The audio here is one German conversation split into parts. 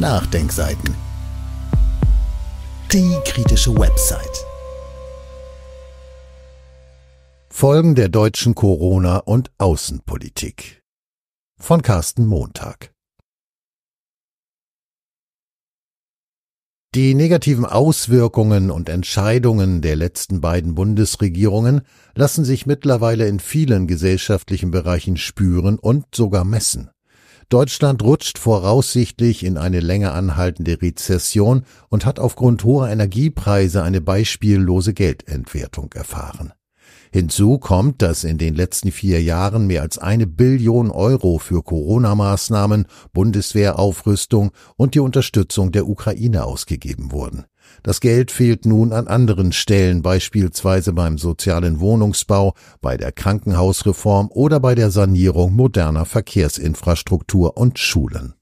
Nachdenkseiten. Die kritische Website. Folgen der deutschen Corona- und Außenpolitik. Von Carsten Montag. Die negativen Auswirkungen und Entscheidungen der letzten beiden Bundesregierungen lassen sich mittlerweile in vielen gesellschaftlichen Bereichen spüren und sogar messen. Deutschland rutscht voraussichtlich in eine länger anhaltende Rezession und hat aufgrund hoher Energiepreise eine beispiellose Geldentwertung erfahren. Hinzu kommt, dass in den letzten vier Jahren mehr als eine Billion Euro für Corona-Maßnahmen, Bundeswehraufrüstung und die Unterstützung der Ukraine ausgegeben wurden. Das Geld fehlt nun an anderen Stellen, beispielsweise beim sozialen Wohnungsbau, bei der Krankenhausreform oder bei der Sanierung moderner Verkehrsinfrastruktur und Schulen.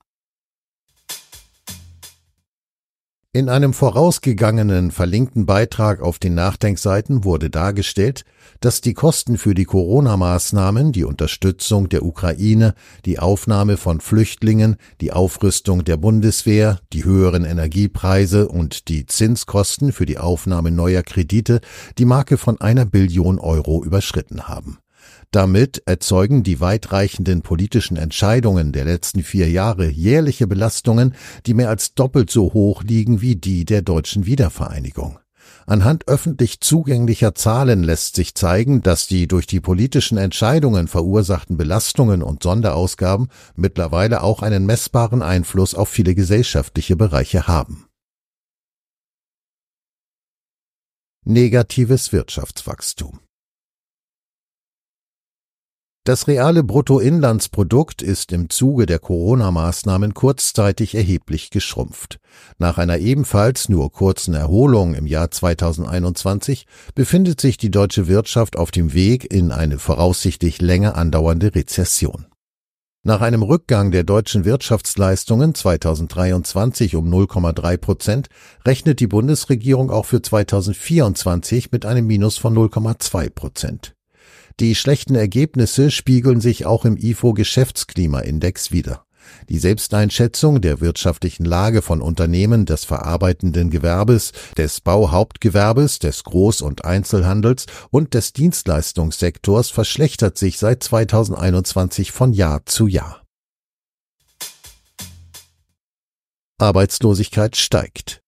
In einem vorausgegangenen verlinkten Beitrag auf den Nachdenkseiten wurde dargestellt, dass die Kosten für die Corona-Maßnahmen, die Unterstützung der Ukraine, die Aufnahme von Flüchtlingen, die Aufrüstung der Bundeswehr, die höheren Energiepreise und die Zinskosten für die Aufnahme neuer Kredite die Marke von einer Billion Euro überschritten haben damit erzeugen die weitreichenden politischen Entscheidungen der letzten vier Jahre jährliche Belastungen, die mehr als doppelt so hoch liegen wie die der deutschen Wiedervereinigung. Anhand öffentlich zugänglicher Zahlen lässt sich zeigen, dass die durch die politischen Entscheidungen verursachten Belastungen und Sonderausgaben mittlerweile auch einen messbaren Einfluss auf viele gesellschaftliche Bereiche haben. Negatives Wirtschaftswachstum das reale Bruttoinlandsprodukt ist im Zuge der Corona-Maßnahmen kurzzeitig erheblich geschrumpft. Nach einer ebenfalls nur kurzen Erholung im Jahr 2021 befindet sich die deutsche Wirtschaft auf dem Weg in eine voraussichtlich länger andauernde Rezession. Nach einem Rückgang der deutschen Wirtschaftsleistungen 2023 um 0,3 Prozent rechnet die Bundesregierung auch für 2024 mit einem Minus von 0,2 Prozent. Die schlechten Ergebnisse spiegeln sich auch im IFO Geschäftsklimaindex wider. Die Selbsteinschätzung der wirtschaftlichen Lage von Unternehmen des verarbeitenden Gewerbes, des Bauhauptgewerbes, des Groß- und Einzelhandels und des Dienstleistungssektors verschlechtert sich seit 2021 von Jahr zu Jahr. Arbeitslosigkeit steigt.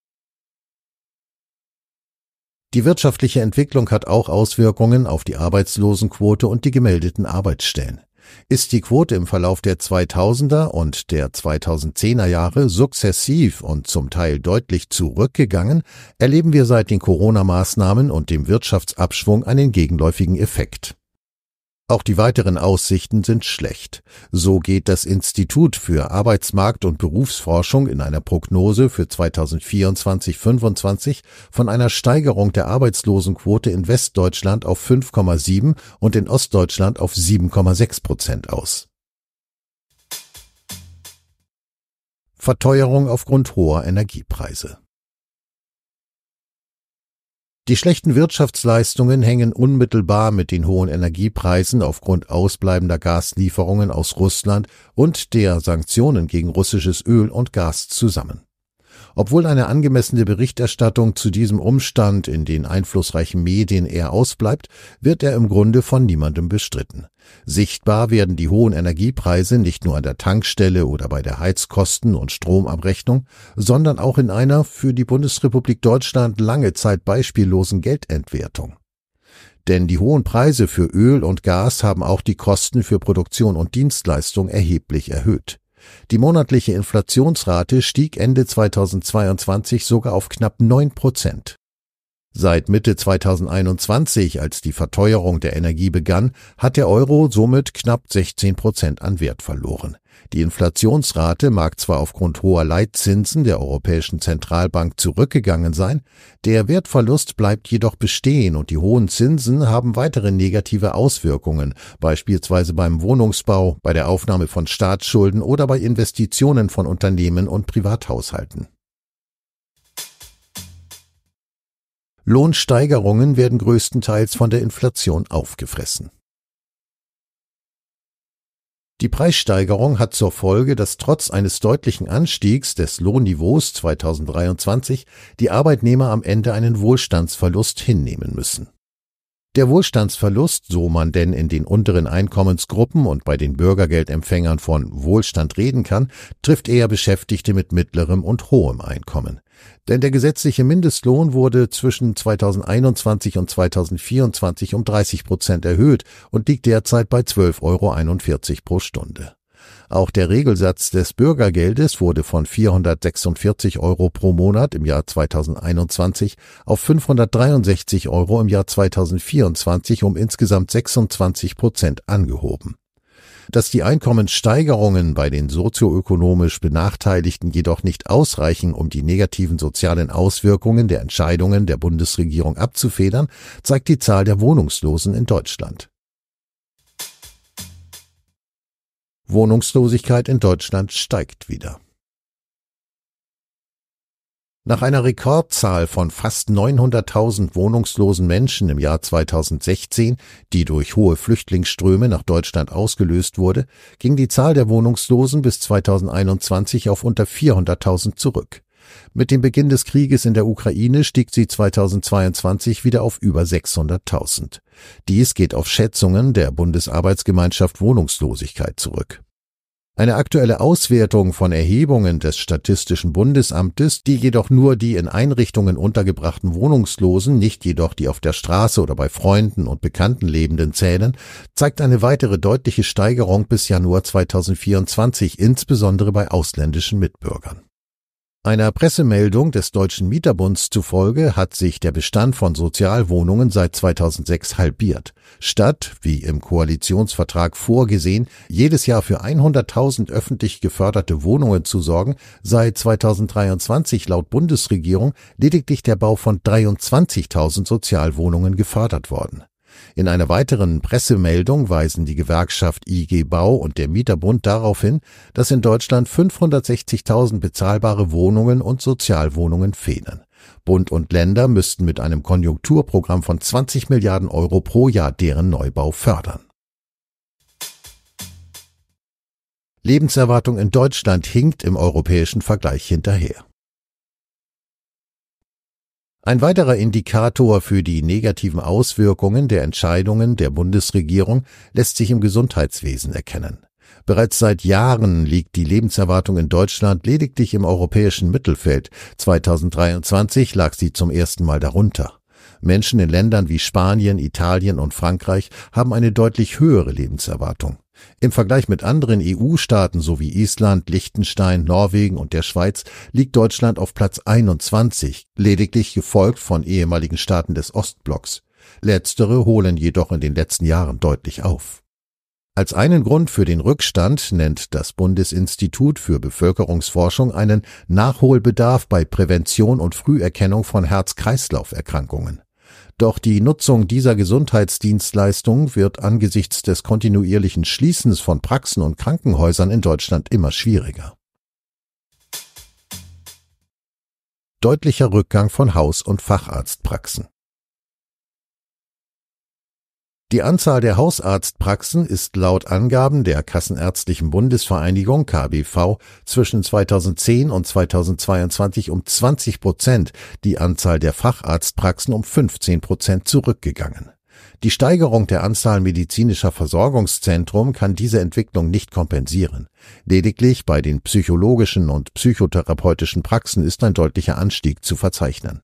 Die wirtschaftliche Entwicklung hat auch Auswirkungen auf die Arbeitslosenquote und die gemeldeten Arbeitsstellen. Ist die Quote im Verlauf der 2000er und der 2010er Jahre sukzessiv und zum Teil deutlich zurückgegangen, erleben wir seit den Corona-Maßnahmen und dem Wirtschaftsabschwung einen gegenläufigen Effekt. Auch die weiteren Aussichten sind schlecht. So geht das Institut für Arbeitsmarkt und Berufsforschung in einer Prognose für 2024-25 von einer Steigerung der Arbeitslosenquote in Westdeutschland auf 5,7 und in Ostdeutschland auf 7,6 Prozent aus. Verteuerung aufgrund hoher Energiepreise. Die schlechten Wirtschaftsleistungen hängen unmittelbar mit den hohen Energiepreisen aufgrund ausbleibender Gaslieferungen aus Russland und der Sanktionen gegen russisches Öl und Gas zusammen obwohl eine angemessene Berichterstattung zu diesem Umstand in den einflussreichen Medien eher ausbleibt, wird er im Grunde von niemandem bestritten. Sichtbar werden die hohen Energiepreise nicht nur an der Tankstelle oder bei der Heizkosten- und Stromabrechnung, sondern auch in einer für die Bundesrepublik Deutschland lange Zeit beispiellosen Geldentwertung. Denn die hohen Preise für Öl und Gas haben auch die Kosten für Produktion und Dienstleistung erheblich erhöht. Die monatliche Inflationsrate stieg Ende 2022 sogar auf knapp 9 Prozent Seit Mitte 2021, als die Verteuerung der Energie begann, hat der Euro somit knapp 16 Prozent an Wert verloren. Die Inflationsrate mag zwar aufgrund hoher Leitzinsen der Europäischen Zentralbank zurückgegangen sein, der Wertverlust bleibt jedoch bestehen und die hohen Zinsen haben weitere negative Auswirkungen, beispielsweise beim Wohnungsbau, bei der Aufnahme von Staatsschulden oder bei Investitionen von Unternehmen und Privathaushalten. Lohnsteigerungen werden größtenteils von der Inflation aufgefressen. Die Preissteigerung hat zur Folge, dass trotz eines deutlichen Anstiegs des Lohnniveaus 2023 die Arbeitnehmer am Ende einen Wohlstandsverlust hinnehmen müssen. Der Wohlstandsverlust, so man denn in den unteren Einkommensgruppen und bei den Bürgergeldempfängern von Wohlstand reden kann, trifft eher Beschäftigte mit mittlerem und hohem Einkommen. Denn der gesetzliche Mindestlohn wurde zwischen 2021 und 2024 um 30 Prozent erhöht und liegt derzeit bei 12,41 Euro pro Stunde. Auch der Regelsatz des Bürgergeldes wurde von 446 Euro pro Monat im Jahr 2021 auf 563 Euro im Jahr 2024 um insgesamt 26 Prozent angehoben. Dass die Einkommenssteigerungen bei den sozioökonomisch Benachteiligten jedoch nicht ausreichen, um die negativen sozialen Auswirkungen der Entscheidungen der Bundesregierung abzufedern, zeigt die Zahl der Wohnungslosen in Deutschland. Wohnungslosigkeit in Deutschland steigt wieder. Nach einer Rekordzahl von fast 900.000 wohnungslosen Menschen im Jahr 2016, die durch hohe Flüchtlingsströme nach Deutschland ausgelöst wurde, ging die Zahl der Wohnungslosen bis 2021 auf unter 400.000 zurück. Mit dem Beginn des Krieges in der Ukraine stieg sie 2022 wieder auf über 600.000. Dies geht auf Schätzungen der Bundesarbeitsgemeinschaft Wohnungslosigkeit zurück. Eine aktuelle Auswertung von Erhebungen des Statistischen Bundesamtes, die jedoch nur die in Einrichtungen untergebrachten Wohnungslosen, nicht jedoch die auf der Straße oder bei Freunden und Bekannten lebenden zählen, zeigt eine weitere deutliche Steigerung bis Januar 2024, insbesondere bei ausländischen Mitbürgern. Einer Pressemeldung des Deutschen Mieterbunds zufolge hat sich der Bestand von Sozialwohnungen seit 2006 halbiert, statt, wie im Koalitionsvertrag vorgesehen, jedes Jahr für 100.000 öffentlich geförderte Wohnungen zu sorgen, sei 2023 laut Bundesregierung lediglich der Bau von 23.000 Sozialwohnungen gefördert worden in einer weiteren Pressemeldung weisen die Gewerkschaft IG Bau und der Mieterbund darauf hin, dass in Deutschland 560.000 bezahlbare Wohnungen und Sozialwohnungen fehlen. Bund und Länder müssten mit einem Konjunkturprogramm von 20 Milliarden Euro pro Jahr deren Neubau fördern. Lebenserwartung in Deutschland hinkt im europäischen Vergleich hinterher. Ein weiterer Indikator für die negativen Auswirkungen der Entscheidungen der Bundesregierung lässt sich im Gesundheitswesen erkennen. Bereits seit Jahren liegt die Lebenserwartung in Deutschland lediglich im europäischen Mittelfeld. 2023 lag sie zum ersten Mal darunter. Menschen in Ländern wie Spanien, Italien und Frankreich haben eine deutlich höhere Lebenserwartung. Im Vergleich mit anderen EU-Staaten sowie Island, Liechtenstein, Norwegen und der Schweiz liegt Deutschland auf Platz 21, lediglich gefolgt von ehemaligen Staaten des Ostblocks. Letztere holen jedoch in den letzten Jahren deutlich auf. Als einen Grund für den Rückstand nennt das Bundesinstitut für Bevölkerungsforschung einen Nachholbedarf bei Prävention und Früherkennung von Herz-Kreislauf-Erkrankungen. Doch die Nutzung dieser Gesundheitsdienstleistung wird angesichts des kontinuierlichen Schließens von Praxen und Krankenhäusern in Deutschland immer schwieriger. Deutlicher Rückgang von Haus- und Facharztpraxen. Die Anzahl der Hausarztpraxen ist laut Angaben der Kassenärztlichen Bundesvereinigung KBV zwischen 2010 und 2022 um 20 Prozent, die Anzahl der Facharztpraxen um 15 Prozent zurückgegangen. Die Steigerung der Anzahl medizinischer Versorgungszentrum kann diese Entwicklung nicht kompensieren. Lediglich bei den psychologischen und psychotherapeutischen Praxen ist ein deutlicher Anstieg zu verzeichnen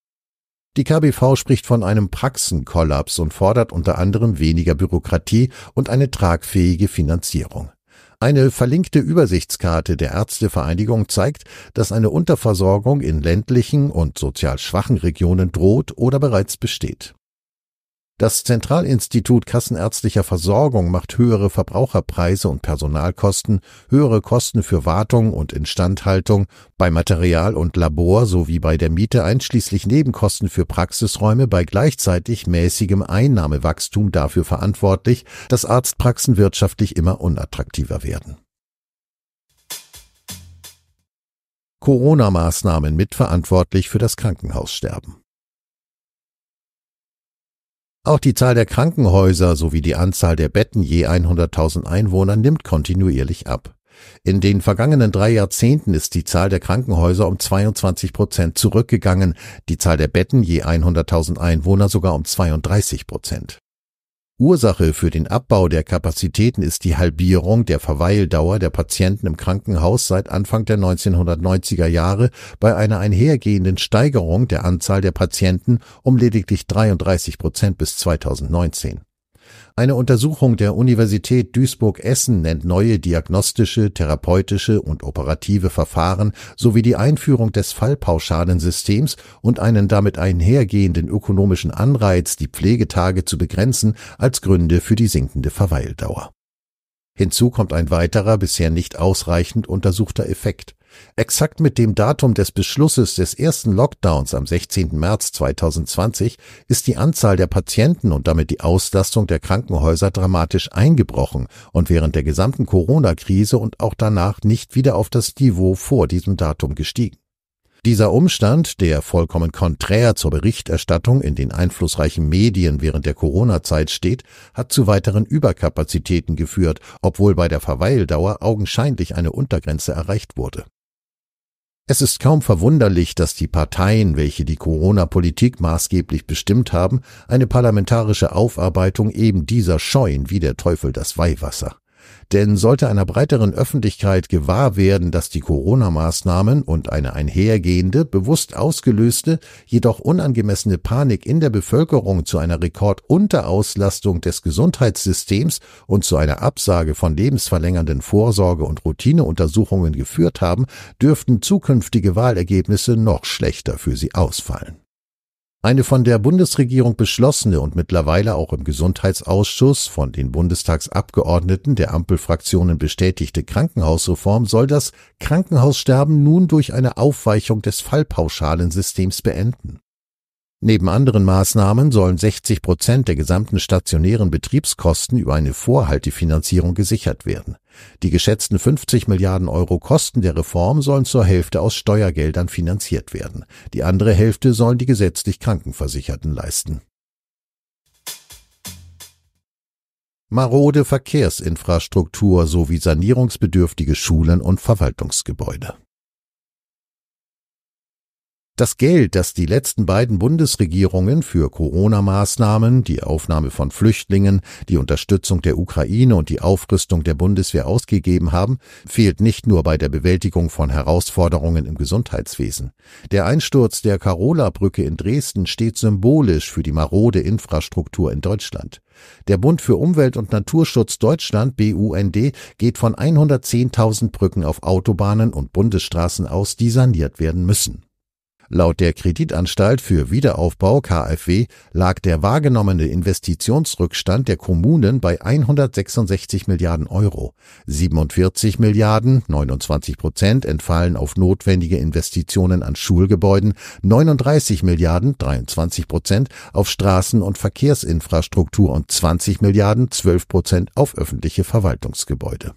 die KBV spricht von einem Praxenkollaps und fordert unter anderem weniger Bürokratie und eine tragfähige Finanzierung. Eine verlinkte Übersichtskarte der Ärztevereinigung zeigt, dass eine Unterversorgung in ländlichen und sozial schwachen Regionen droht oder bereits besteht. Das Zentralinstitut Kassenärztlicher Versorgung macht höhere Verbraucherpreise und Personalkosten, höhere Kosten für Wartung und Instandhaltung bei Material und Labor sowie bei der Miete einschließlich Nebenkosten für Praxisräume bei gleichzeitig mäßigem Einnahmewachstum dafür verantwortlich, dass Arztpraxen wirtschaftlich immer unattraktiver werden. Corona-Maßnahmen mitverantwortlich für das Krankenhaussterben. Auch die Zahl der Krankenhäuser sowie die Anzahl der Betten je 100.000 Einwohner nimmt kontinuierlich ab. In den vergangenen drei Jahrzehnten ist die Zahl der Krankenhäuser um 22 Prozent zurückgegangen, die Zahl der Betten je 100.000 Einwohner sogar um 32 Prozent Ursache für den Abbau der Kapazitäten ist die Halbierung der Verweildauer der Patienten im Krankenhaus seit Anfang der 1990er Jahre bei einer einhergehenden Steigerung der Anzahl der Patienten um lediglich 33 Prozent bis 2019 eine Untersuchung der Universität Duisburg-Essen nennt neue diagnostische, therapeutische und operative Verfahren sowie die Einführung des Fallpauschalensystems und einen damit einhergehenden ökonomischen Anreiz, die Pflegetage zu begrenzen, als Gründe für die sinkende Verweildauer. Hinzu kommt ein weiterer bisher nicht ausreichend untersuchter Effekt. Exakt mit dem Datum des Beschlusses des ersten Lockdowns am 16. März 2020 ist die Anzahl der Patienten und damit die Auslastung der Krankenhäuser dramatisch eingebrochen und während der gesamten Corona-Krise und auch danach nicht wieder auf das Niveau vor diesem Datum gestiegen. Dieser Umstand, der vollkommen konträr zur Berichterstattung in den einflussreichen Medien während der Corona-Zeit steht, hat zu weiteren Überkapazitäten geführt, obwohl bei der Verweildauer augenscheinlich eine Untergrenze erreicht wurde. Es ist kaum verwunderlich, dass die Parteien, welche die Corona-Politik maßgeblich bestimmt haben, eine parlamentarische Aufarbeitung eben dieser scheuen wie der Teufel das Weihwasser. Denn sollte einer breiteren Öffentlichkeit gewahr werden, dass die Corona-Maßnahmen und eine einhergehende, bewusst ausgelöste, jedoch unangemessene Panik in der Bevölkerung zu einer Rekordunterauslastung des Gesundheitssystems und zu einer Absage von lebensverlängernden Vorsorge- und Routineuntersuchungen geführt haben, dürften zukünftige Wahlergebnisse noch schlechter für sie ausfallen. Eine von der Bundesregierung beschlossene und mittlerweile auch im Gesundheitsausschuss von den Bundestagsabgeordneten der Ampelfraktionen bestätigte Krankenhausreform soll das Krankenhaussterben nun durch eine Aufweichung des Fallpauschalensystems beenden Neben anderen Maßnahmen sollen 60 Prozent der gesamten stationären Betriebskosten über eine Vorhaltefinanzierung gesichert werden. Die geschätzten 50 Milliarden Euro Kosten der Reform sollen zur Hälfte aus Steuergeldern finanziert werden. Die andere Hälfte sollen die gesetzlich Krankenversicherten leisten. Marode Verkehrsinfrastruktur sowie sanierungsbedürftige Schulen und Verwaltungsgebäude. Das Geld, das die letzten beiden Bundesregierungen für Corona-Maßnahmen, die Aufnahme von Flüchtlingen, die Unterstützung der Ukraine und die Aufrüstung der Bundeswehr ausgegeben haben, fehlt nicht nur bei der Bewältigung von Herausforderungen im Gesundheitswesen. Der Einsturz der Karola-Brücke in Dresden steht symbolisch für die marode Infrastruktur in Deutschland. Der Bund für Umwelt und Naturschutz Deutschland BUND geht von 110.000 Brücken auf Autobahnen und Bundesstraßen aus, die saniert werden müssen. Laut der Kreditanstalt für Wiederaufbau KfW lag der wahrgenommene Investitionsrückstand der Kommunen bei 166 Milliarden Euro. 47 Milliarden, 29 Prozent, entfallen auf notwendige Investitionen an Schulgebäuden, 39 Milliarden, 23 Prozent, auf Straßen- und Verkehrsinfrastruktur und 20 Milliarden, 12 Prozent, auf öffentliche Verwaltungsgebäude.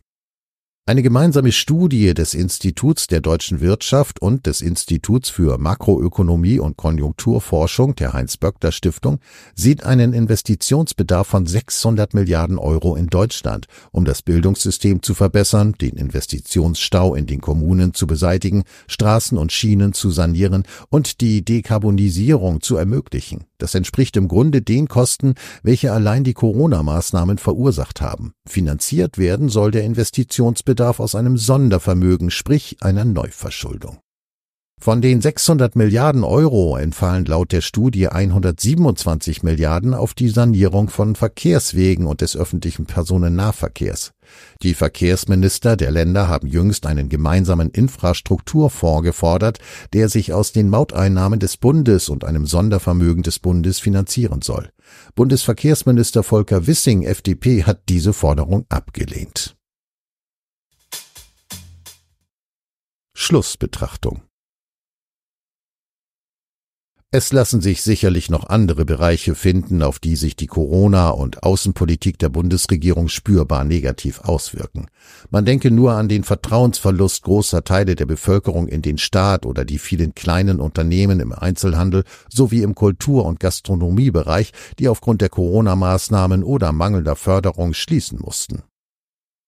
Eine gemeinsame Studie des Instituts der deutschen Wirtschaft und des Instituts für Makroökonomie und Konjunkturforschung der Heinz-Böckler Stiftung sieht einen Investitionsbedarf von 600 Milliarden Euro in Deutschland, um das Bildungssystem zu verbessern, den Investitionsstau in den Kommunen zu beseitigen, Straßen und Schienen zu sanieren und die Dekarbonisierung zu ermöglichen. Das entspricht im Grunde den Kosten, welche allein die Corona-Maßnahmen verursacht haben. Finanziert werden soll der Investitionsbedarf Tilgungsbedarf aus einem Sondervermögen, sprich einer Neuverschuldung. Von den 600 Milliarden Euro entfallen laut der Studie 127 Milliarden auf die Sanierung von Verkehrswegen und des öffentlichen Personennahverkehrs. Die Verkehrsminister der Länder haben jüngst einen gemeinsamen Infrastrukturfonds gefordert, der sich aus den Mauteinnahmen des Bundes und einem Sondervermögen des Bundes finanzieren soll. Bundesverkehrsminister Volker Wissing, FDP, hat diese Forderung abgelehnt. Schlussbetrachtung. Es lassen sich sicherlich noch andere Bereiche finden, auf die sich die Corona- und Außenpolitik der Bundesregierung spürbar negativ auswirken. Man denke nur an den Vertrauensverlust großer Teile der Bevölkerung in den Staat oder die vielen kleinen Unternehmen im Einzelhandel sowie im Kultur- und Gastronomiebereich, die aufgrund der Corona-Maßnahmen oder mangelnder Förderung schließen mussten.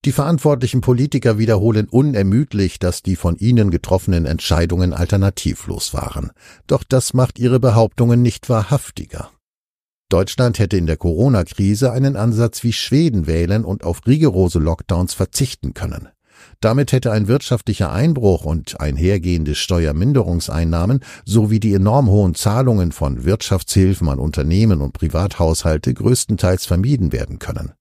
Die verantwortlichen Politiker wiederholen unermüdlich, dass die von ihnen getroffenen Entscheidungen alternativlos waren. Doch das macht ihre Behauptungen nicht wahrhaftiger. Deutschland hätte in der Corona-Krise einen Ansatz wie Schweden wählen und auf rigorose Lockdowns verzichten können. Damit hätte ein wirtschaftlicher Einbruch und einhergehende Steuerminderungseinnahmen sowie die enorm hohen Zahlungen von Wirtschaftshilfen an Unternehmen und Privathaushalte größtenteils vermieden werden können.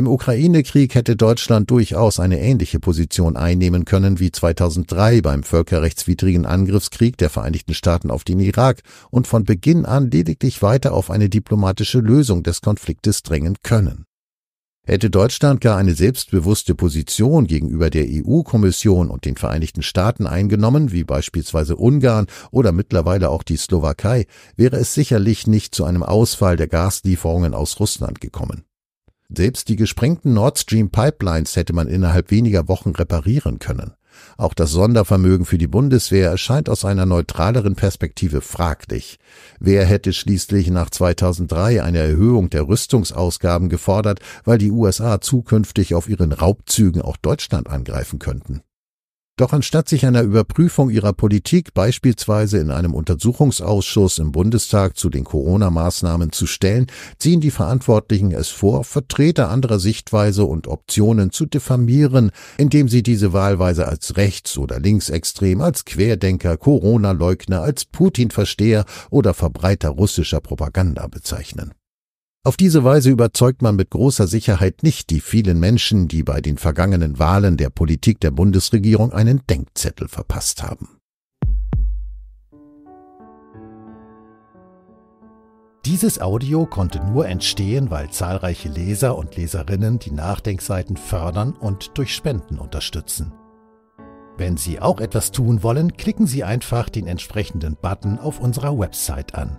Im Ukraine-Krieg hätte Deutschland durchaus eine ähnliche Position einnehmen können wie 2003 beim völkerrechtswidrigen Angriffskrieg der Vereinigten Staaten auf den Irak und von Beginn an lediglich weiter auf eine diplomatische Lösung des Konfliktes drängen können. Hätte Deutschland gar eine selbstbewusste Position gegenüber der EU-Kommission und den Vereinigten Staaten eingenommen, wie beispielsweise Ungarn oder mittlerweile auch die Slowakei, wäre es sicherlich nicht zu einem Ausfall der Gaslieferungen aus Russland gekommen. Selbst die gesprengten Nord Stream Pipelines hätte man innerhalb weniger Wochen reparieren können. Auch das Sondervermögen für die Bundeswehr erscheint aus einer neutraleren Perspektive fraglich. Wer hätte schließlich nach 2003 eine Erhöhung der Rüstungsausgaben gefordert, weil die USA zukünftig auf ihren Raubzügen auch Deutschland angreifen könnten? Doch anstatt sich einer Überprüfung ihrer Politik beispielsweise in einem Untersuchungsausschuss im Bundestag zu den Corona-Maßnahmen zu stellen, ziehen die Verantwortlichen es vor, Vertreter anderer Sichtweise und Optionen zu diffamieren, indem sie diese wahlweise als rechts- oder linksextrem, als Querdenker, Corona-Leugner, als Putin-Versteher oder Verbreiter russischer Propaganda bezeichnen. Auf diese Weise überzeugt man mit großer Sicherheit nicht die vielen Menschen, die bei den vergangenen Wahlen der Politik der Bundesregierung einen Denkzettel verpasst haben. Dieses Audio konnte nur entstehen, weil zahlreiche Leser und Leserinnen die Nachdenkseiten fördern und durch Spenden unterstützen. Wenn Sie auch etwas tun wollen, klicken Sie einfach den entsprechenden Button auf unserer Website an.